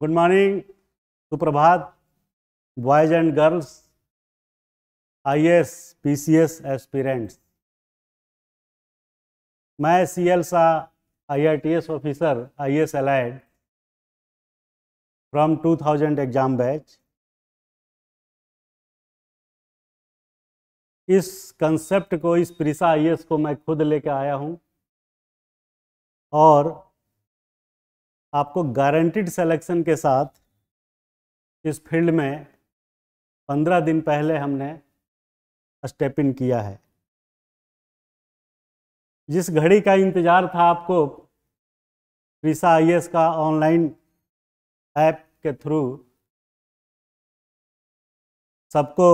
good morning सुप्रभात boys and girls I S P C S aspirants मैं C L Shah I R T S officer I S allied from two thousand exam batch इस concept को इस प्रिसा I S को मैं खुद लेके आया हूँ और आपको गारंटीड सेलेक्शन के साथ इस फील्ड में पंद्रह दिन पहले हमने स्टेप इन किया है जिस घड़ी का इंतज़ार था आपको प्रीसा आई का ऑनलाइन ऐप के थ्रू सबको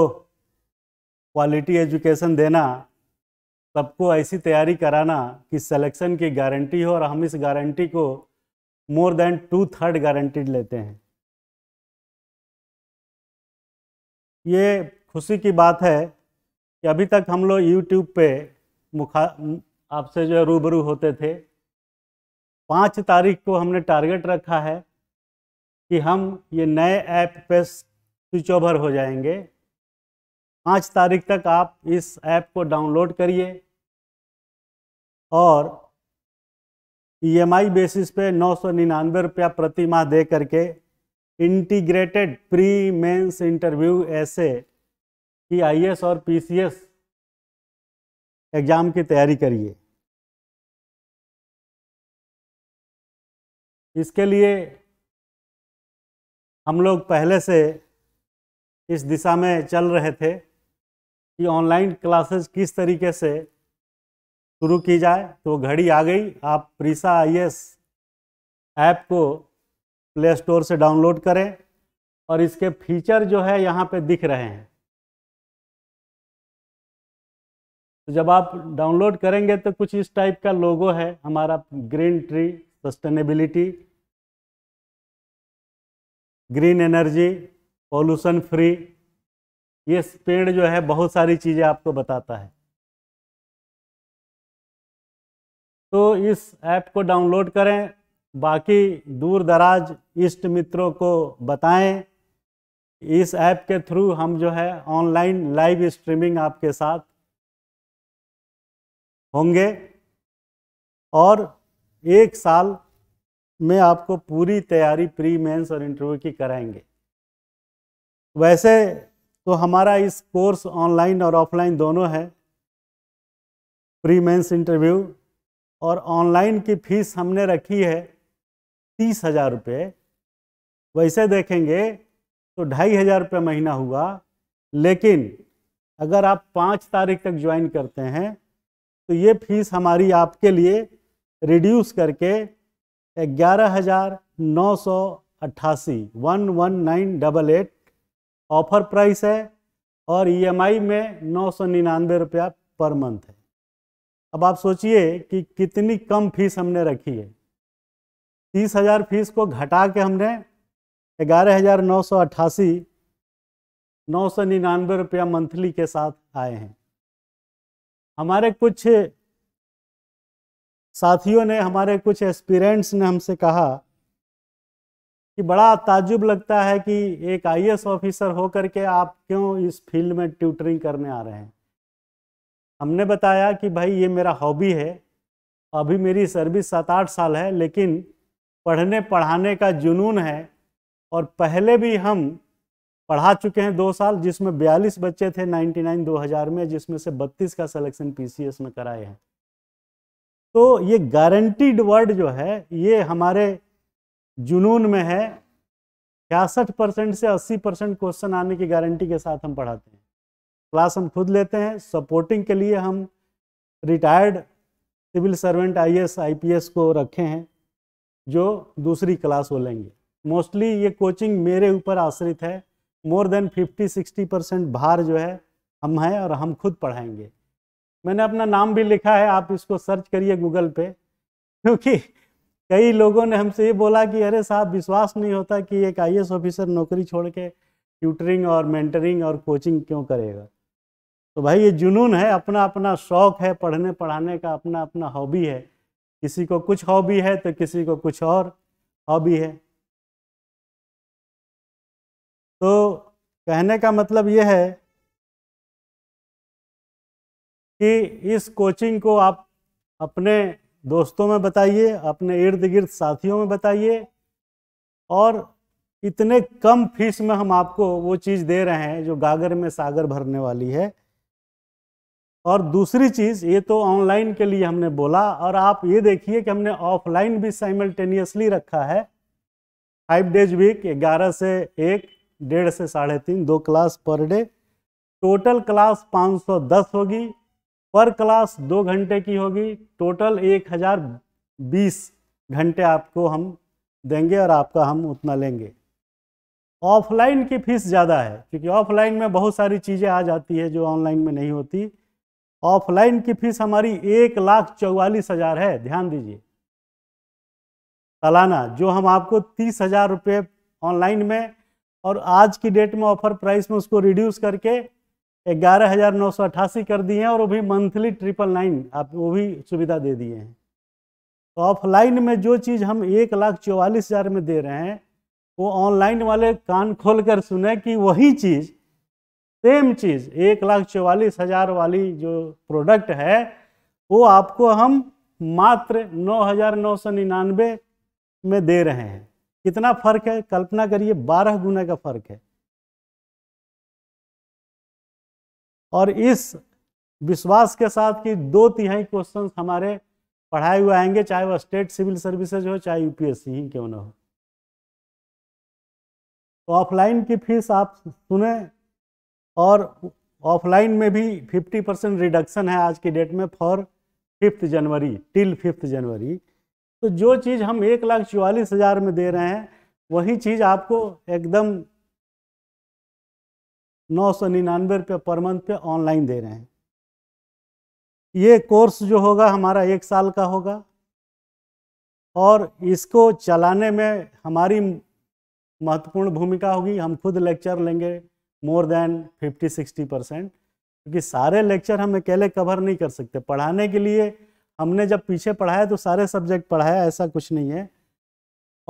क्वालिटी एजुकेशन देना सबको ऐसी तैयारी कराना कि सिलेक्शन की गारंटी हो और हम इस गारंटी को more than two third guaranteed लेते हैं ये खुशी की बात है कि अभी तक हम लोग यूट्यूब पे मुखा आपसे जो है रूबरू होते थे पाँच तारीख को हमने टारगेट रखा है कि हम ये नए ऐप पे स्विच ओवर हो जाएंगे पाँच तारीख तक आप इस ऐप को डाउनलोड करिए और ईएमआई e बेसिस पे नौ सौ निन्यानवे रुपया प्रति माह दे करके इंटीग्रेटेड प्री मेंस इंटरव्यू ऐसे कि आईएएस और पीसीएस एग्जाम की तैयारी करिए इसके लिए हम लोग पहले से इस दिशा में चल रहे थे कि ऑनलाइन क्लासेस किस तरीके से शुरू की जाए तो घड़ी आ गई आप प्रीसा आई ऐप को प्ले स्टोर से डाउनलोड करें और इसके फीचर जो है यहाँ पे दिख रहे हैं तो जब आप डाउनलोड करेंगे तो कुछ इस टाइप का लोगो है हमारा green tree sustainability green energy pollution free ये पेड़ जो है बहुत सारी चीज़ें आपको बताता है तो इस ऐप को डाउनलोड करें बाकी दूर दराज इष्ट मित्रों को बताएं इस ऐप के थ्रू हम जो है ऑनलाइन लाइव स्ट्रीमिंग आपके साथ होंगे और एक साल में आपको पूरी तैयारी प्री मेंस और इंटरव्यू की कराएंगे वैसे तो हमारा इस कोर्स ऑनलाइन और ऑफलाइन दोनों है प्री मेंस इंटरव्यू और ऑनलाइन की फीस हमने रखी है तीस हज़ार रुपये वैसे देखेंगे तो ढाई हज़ार रुपये महीना हुआ लेकिन अगर आप पाँच तारीख तक ज्वाइन करते हैं तो ये फीस हमारी आपके लिए रिड्यूस करके ग्यारह हज़ार नौ सौ अट्ठासी one one nine double eight offer price है और ईएमआई e में नौ सौ निन्यानवे रुपया पर मंथ है अब आप सोचिए कि कितनी कम फीस हमने रखी है तीस हजार फीस को घटा के हमने ग्यारह हजार नौ सौ अट्ठासी नौ सौ निन्यानवे रुपया मंथली के साथ आए हैं हमारे कुछ साथियों ने हमारे कुछ एक्सपीरियंट्स ने हमसे कहा कि बड़ा ताजुब लगता है कि एक आईएएस ऑफिसर होकर के आप क्यों इस फील्ड में ट्यूटरिंग करने आ रहे हैं हमने बताया कि भाई ये मेरा हॉबी है अभी मेरी सर्विस सात आठ साल है लेकिन पढ़ने पढ़ाने का जुनून है और पहले भी हम पढ़ा चुके हैं दो साल जिसमें बयालीस बच्चे थे 99 2000 में जिसमें से 32 का सिलेक्शन पीसीएस में कराए हैं तो ये गारंटीड वर्ड जो है ये हमारे जुनून में है छियासठ परसेंट से अस्सी परसेंट क्वेश्चन आने की गारंटी के साथ हम पढ़ाते हैं क्लास हम खुद लेते हैं सपोर्टिंग के लिए हम retired civil servant IAS IPS को रखे हैं जो दूसरी क्लास वो लेंगे मोस्टली ये कोचिंग मेरे ऊपर आश्रित है मोर देन 50-60 परसेंट भार जो है हम हैं और हम खुद पढ़ाएंगे मैंने अपना नाम भी लिखा है आप इसको सर्च करिए गूगल पे क्योंकि कई लोगों ने हमसे ये बोला कि अरे साहब विश्वास नहीं होता कि एक आईएएस ऑफिसर नौकरी छोड़ के ट्यूटरिंग और मेंटरिंग और कोचिंग क्यों करेगा तो भाई ये जुनून है अपना अपना शौक है पढ़ने पढ़ाने का अपना अपना हॉबी है किसी को कुछ हॉबी है तो किसी को कुछ और हॉबी है तो कहने का मतलब ये है कि इस कोचिंग को आप अपने दोस्तों में बताइए अपने इर्द गिर्द साथियों में बताइए और इतने कम फीस में हम आपको वो चीज़ दे रहे हैं जो गागर में सागर भरने वाली है और दूसरी चीज़ ये तो ऑनलाइन के लिए हमने बोला और आप ये देखिए कि हमने ऑफलाइन भी साइमल्टेनियसली रखा है फाइव डेज वीक ग्यारह से एक डेढ़ से साढ़े तीन दो class per day total class 510 होगी पर क्लास दो घंटे की होगी टोटल 1020 घंटे आपको हम देंगे और आपका हम उतना लेंगे ऑफलाइन की फीस ज़्यादा है क्योंकि ऑफलाइन में बहुत सारी चीज़ें आ जाती है जो ऑनलाइन में नहीं होती ऑफलाइन की फीस हमारी एक लाख चौवालीस हजार है ध्यान दीजिए सालाना जो हम आपको तीस हजार रुपये ऑनलाइन में और आज की डेट में ऑफर प्राइस में उसको रिड्यूस करके ग्यारह हजार नौ सौ अट्ठासी कर दिए हैं और वो भी मंथली ट्रिपल नाइन आप वो भी सुविधा दे दिए हैं तो ऑफलाइन में जो चीज़ हम एक लाख चौवालीस हजार में दे रहे हैं वो ऑनलाइन वाले कान खोल कर सुने कि वही चीज़ सेम चीज़ एक लाख चौवालीस हजार वाली जो प्रोडक्ट है वो आपको हम मात्र नौ हजार नौ सौ निन्यानवे में दे रहे हैं कितना फर्क है कल्पना करिए बारह गुना का फर्क है और इस विश्वास के साथ कि दो तिहाई क्वेश्चन हमारे पढ़ाए हुए आएंगे चाहे वह स्टेट सिविल सर्विसेज हो चाहे यूपीएससी ही क्यों ना हो तो ऑफलाइन की फीस आप सुने और ऑफलाइन में भी 50 परसेंट रिडक्शन है आज की डेट में for fifth January till fifth January तो जो चीज़ हम एक लाख चौवालीस हज़ार में दे रहे हैं वही चीज़ आपको एकदम नौ सौ निन्यानवे रुपये पर मंथ पे ऑनलाइन दे रहे हैं ये कोर्स जो होगा हमारा एक साल का होगा और इसको चलाने में हमारी महत्वपूर्ण भूमिका होगी हम खुद लेक्चर लेंगे मोर देन 50-60 परसेंट क्योंकि सारे लेक्चर हम अकेले कवर नहीं कर सकते पढ़ाने के लिए हमने जब पीछे पढ़ाया तो सारे सब्जेक्ट पढ़ाया ऐसा कुछ नहीं है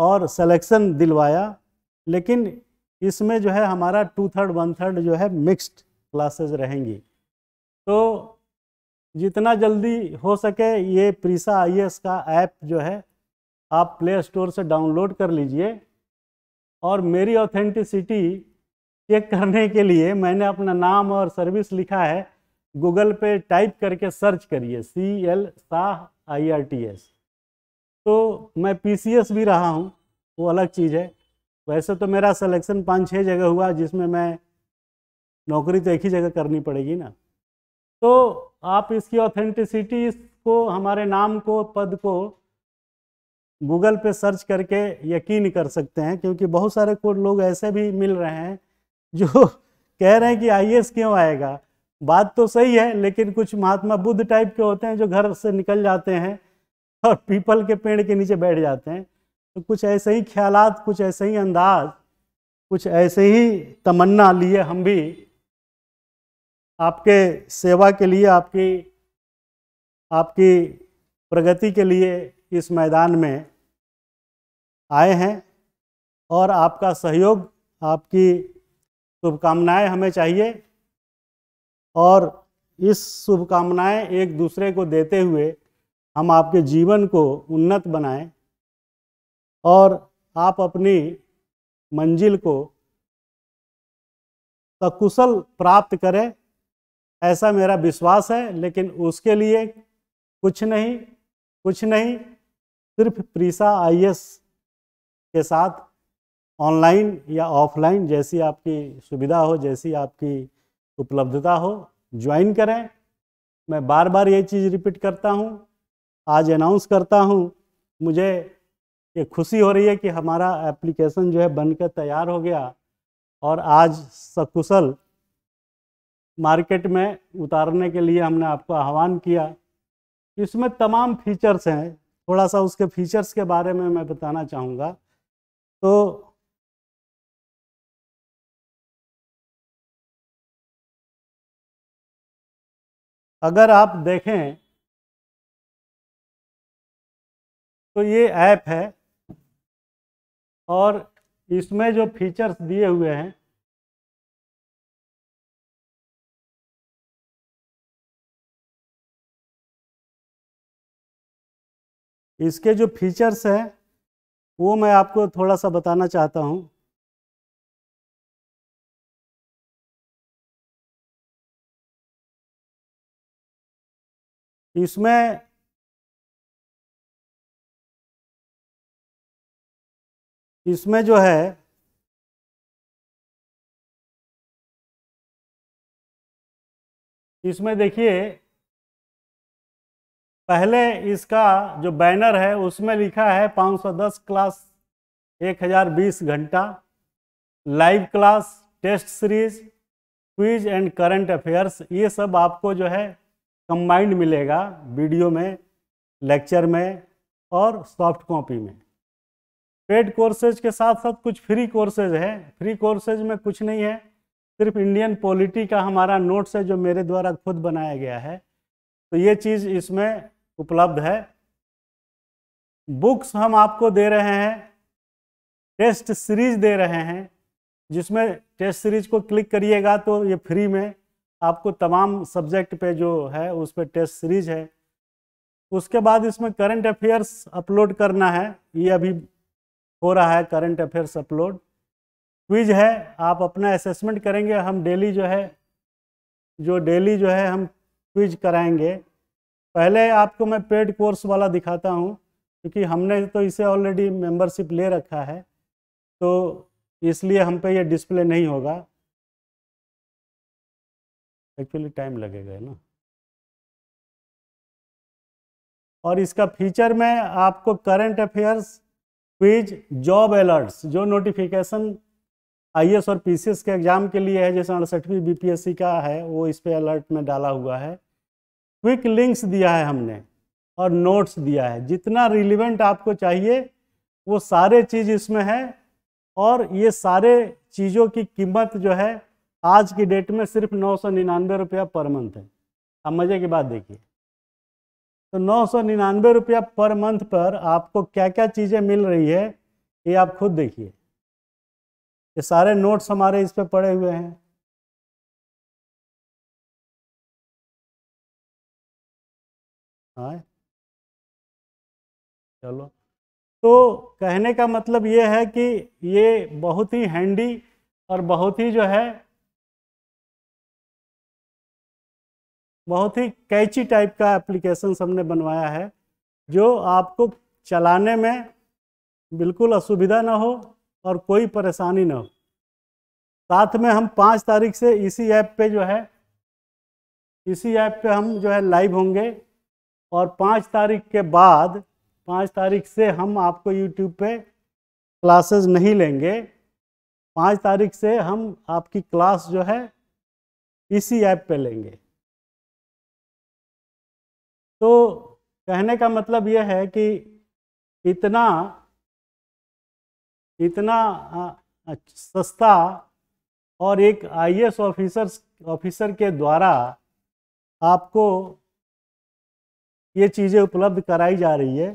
और सिलेक्शन दिलवाया लेकिन इसमें जो है हमारा टू थर्ड वन थर्ड जो है मिक्स्ड क्लासेस रहेंगी तो जितना जल्दी हो सके ये प्रीसा आई का ऐप जो है आप प्ले स्टोर से डाउनलोड कर लीजिए और मेरी ऑथेंटिसिटी चेक करने के लिए मैंने अपना नाम और सर्विस लिखा है गूगल पे टाइप करके सर्च करिए C L Shah I R T S तो मैं पी सी एस भी रहा हूँ वो अलग चीज़ है वैसे तो मेरा सिलेक्शन पाँच छः जगह हुआ जिसमें मैं नौकरी तो एक ही जगह करनी पड़ेगी ना तो आप इसकी ऑथेंटिसिटी इसको हमारे नाम को पद को गूगल पे सर्च करके यकीन कर सकते हैं क्योंकि बहुत सारे कोड लोग ऐसे भी मिल रहे हैं जो कह रहे हैं कि आई क्यों आएगा बात तो सही है लेकिन कुछ महात्मा बुद्ध टाइप के होते हैं जो घर से निकल जाते हैं और पीपल के पेड़ के नीचे बैठ जाते हैं तो कुछ ऐसे ही ख्याल कुछ ऐसे ही अंदाज कुछ ऐसे ही तमन्ना लिए हम भी आपके सेवा के लिए आपकी आपकी प्रगति के लिए इस मैदान में आए हैं और आपका सहयोग आपकी शुभकामनाएं हमें चाहिए और इस शुभकामनाएं एक दूसरे को देते हुए हम आपके जीवन को उन्नत बनाएं और आप अपनी मंजिल को सकुशल प्राप्त करें ऐसा मेरा विश्वास है लेकिन उसके लिए कुछ नहीं कुछ नहीं सिर्फ प्रीसा आईएएस के साथ ऑनलाइन या ऑफलाइन जैसी आपकी सुविधा हो जैसी आपकी उपलब्धता हो ज्वाइन करें मैं बार बार ये चीज़ रिपीट करता हूँ आज अनाउंस करता हूँ मुझे ये खुशी हो रही है कि हमारा एप्लीकेशन जो है बनकर तैयार हो गया और आज सकुशल मार्केट में उतारने के लिए हमने आपको आह्वान किया इसमें तमाम फीचर्स हैं थोड़ा सा उसके फीचर्स के बारे में मैं बताना चाहूँगा तो अगर आप देखें तो ये ऐप है और इसमें जो फीचर्स दिए हुए हैं इसके जो फीचर्स हैं वो मैं आपको थोड़ा सा बताना चाहता हूँ इसमें इसमें जो है इसमें देखिए पहले इसका जो बैनर है उसमें लिखा है 510 क्लास 1020 घंटा live class test series quiz and current affairs ये सब आपको जो है कंबाइंड मिलेगा वीडियो में लेक्चर में और सॉफ्ट कॉपी में पेड कोर्सेज के साथ साथ कुछ फ्री कोर्सेज है फ्री कोर्सेज में कुछ नहीं है सिर्फ इंडियन पॉलिटी का हमारा नोट्स है जो मेरे द्वारा खुद बनाया गया है तो ये चीज़ इसमें उपलब्ध है बुक्स हम आपको दे रहे हैं टेस्ट सीरीज दे रहे हैं जिसमें टेस्ट सीरीज को क्लिक करिएगा तो ये फ्री में आपको तमाम सब्जेक्ट पे जो है उस पर टेस्ट सीरीज है उसके बाद इसमें करंट अफेयर्स अपलोड करना है ये अभी हो रहा है करंट अफेयर्स अपलोड क्विज है आप अपना असेसमेंट करेंगे हम डेली जो है जो डेली जो है हम क्विज कराएंगे पहले आपको मैं पेड कोर्स वाला दिखाता हूँ क्योंकि हमने तो इसे ऑलरेडी मेंबरशिप ले रखा है तो इसलिए हम पे ये डिस्प्ले नहीं होगा एक्चुअली टाइम लगेगा ना और इसका फीचर में आपको current affairs quiz job alerts जो नोटिफिकेशन आईएएस और पीसीएस के एग्जाम के लिए है जैसे अड़सठवीं बीपीएससी का है वो इस पर अलर्ट में डाला हुआ है क्विक लिंक्स दिया है हमने और नोट्स दिया है जितना रिलिवेंट आपको चाहिए वो सारे चीज़ इसमें है और ये सारे चीज़ों की कीमत जो है आज की डेट में सिर्फ नौ सौ निन्यानवे रुपया पर मंथ है अब मज़े की बात देखिए तो नौ सौ निन्यानवे रुपया पर मंथ पर आपको क्या क्या चीज़ें मिल रही है ये आप खुद देखिए ये सारे नोट्स हमारे इस पे पड़े हुए हैं चलो तो कहने का मतलब ये है कि ये बहुत ही हैंडी और बहुत ही जो है बहुत ही कैची टाइप का एप्लीकेशन हमने बनवाया है जो आपको चलाने में बिल्कुल असुविधा ना हो और कोई परेशानी ना हो साथ में हम पाँच तारीख से इसी ऐप पे जो है इसी ऐप पे हम जो है लाइव होंगे और पाँच तारीख के बाद पाँच तारीख से हम आपको यूट्यूब पे क्लासेस नहीं लेंगे पाँच तारीख से हम आपकी क्लास जो है इसी ऐप पे लेंगे तो कहने का मतलब यह है कि इतना इतना सस्ता और एक आईएएस ऑफिसर ऑफिसर के द्वारा आपको ये चीज़ें उपलब्ध कराई जा रही है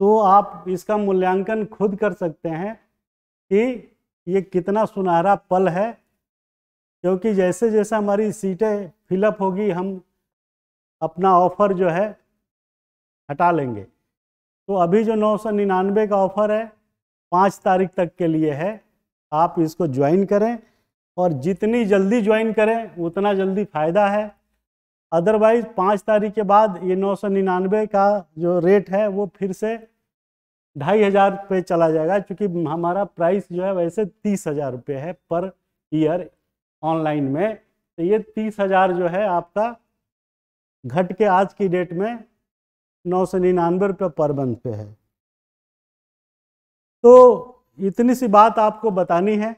तो आप इसका मूल्यांकन खुद कर सकते हैं कि ये कितना सुनहरा पल है क्योंकि जैसे जैसे हमारी सीटें फिलअप होगी हम अपना ऑफ़र जो है हटा लेंगे तो अभी जो नौ सौ निन्यानवे का ऑफ़र है पाँच तारीख तक के लिए है आप इसको ज्वाइन करें और जितनी जल्दी ज्वाइन करें उतना जल्दी फ़ायदा है अदरवाइज़ पाँच तारीख के बाद ये नौ सौ निन्यानवे का जो रेट है वो फिर से ढाई हज़ार रुपये चला जाएगा क्योंकि हमारा प्राइस जो है वैसे तीस हज़ार रुपये है पर ईयर ऑनलाइन में तो ये तीस हज़ार जो है आपका घट के आज की डेट में नौ सौ निन्यानवे रुपये पर मंथ पे है तो इतनी सी बात आपको बतानी है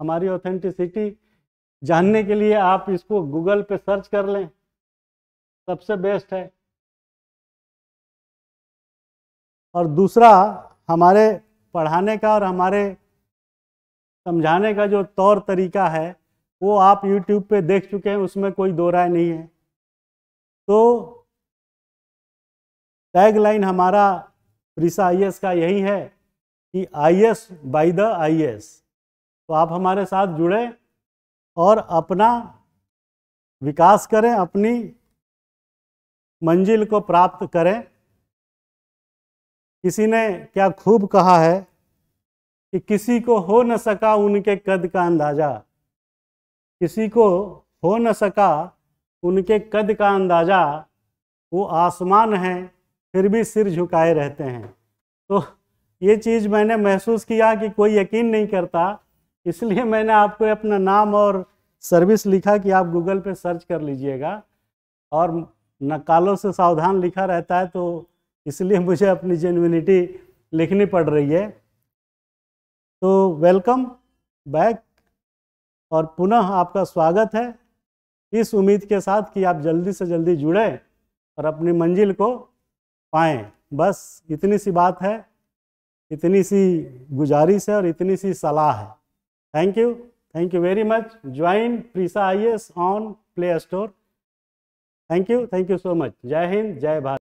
हमारी ऑथेंटिसिटी जानने के लिए आप इसको गूगल पे सर्च कर लें सबसे बेस्ट है और दूसरा हमारे पढ़ाने का और हमारे समझाने का जो तौर तरीका है वो आप YouTube पे देख चुके हैं उसमें कोई दो राय नहीं है तो टैगलाइन हमारा प्रिसा आई का यही है कि I S by the I S तो आप हमारे साथ जुड़े और अपना विकास करें अपनी मंजिल को प्राप्त करें किसी ने क्या खूब कहा है कि किसी को हो न सका उनके कद का अंदाज़ा किसी को हो न सका उनके कद का अंदाज़ा वो आसमान हैं फिर भी सिर झुकाए रहते हैं तो ये चीज़ मैंने महसूस किया कि कोई यकीन नहीं करता इसलिए मैंने आपको अपना नाम और सर्विस लिखा कि आप गूगल पे सर्च कर लीजिएगा और नकालों से सावधान लिखा रहता है तो इसलिए मुझे अपनी जेनविनिटी लिखनी पड़ रही है तो वेलकम बैक और पुनः आपका स्वागत है इस उम्मीद के साथ कि आप जल्दी से जल्दी जुड़ें और अपनी मंजिल को पाएं बस इतनी सी बात है इतनी सी गुजारिश है और इतनी सी सलाह है thank you thank you very much join फ्रीसा आई on Play Store thank you thank you so much Jai Hind जय भारत